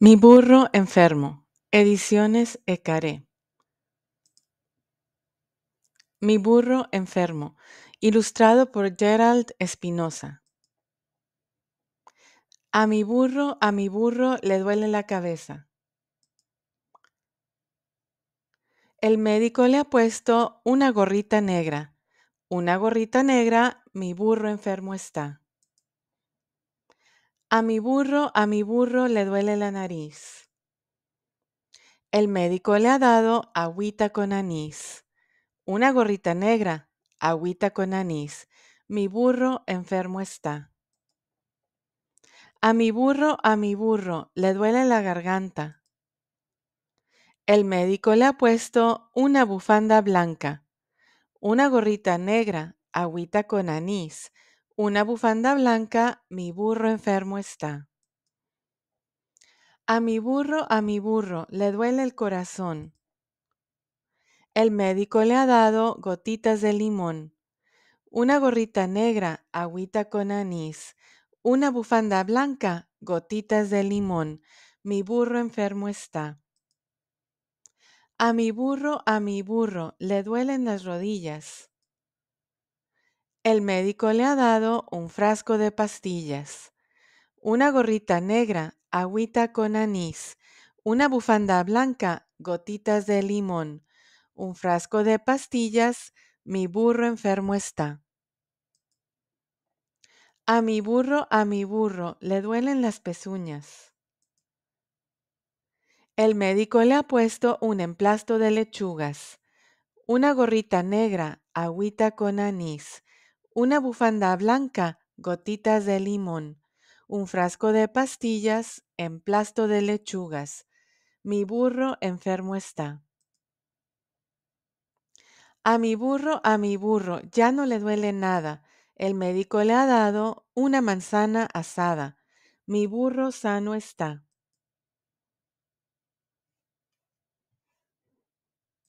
Mi burro enfermo. Ediciones Ecaré. Mi burro enfermo. Ilustrado por Gerald Espinosa. A mi burro, a mi burro le duele la cabeza. El médico le ha puesto una gorrita negra. Una gorrita negra, mi burro enfermo está. A mi burro, a mi burro le duele la nariz. El médico le ha dado agüita con anís. Una gorrita negra, agüita con anís. Mi burro enfermo está. A mi burro, a mi burro, le duele la garganta. El médico le ha puesto una bufanda blanca, una gorrita negra, agüita con anís. Una bufanda blanca, mi burro enfermo está. A mi burro, a mi burro, le duele el corazón. El médico le ha dado gotitas de limón, una gorrita negra, agüita con anís, una bufanda blanca, gotitas de limón. Mi burro enfermo está. A mi burro, a mi burro, le duelen las rodillas. El médico le ha dado un frasco de pastillas, una gorrita negra, agüita con anís, una bufanda blanca, gotitas de limón, un frasco de pastillas, mi burro enfermo está. A mi burro, a mi burro, le duelen las pezuñas. El médico le ha puesto un emplasto de lechugas, una gorrita negra, agüita con anís, una bufanda blanca, gotitas de limón, un frasco de pastillas, emplasto de lechugas. Mi burro enfermo está. A mi burro, a mi burro, ya no le duele nada. El médico le ha dado una manzana asada. Mi burro sano está.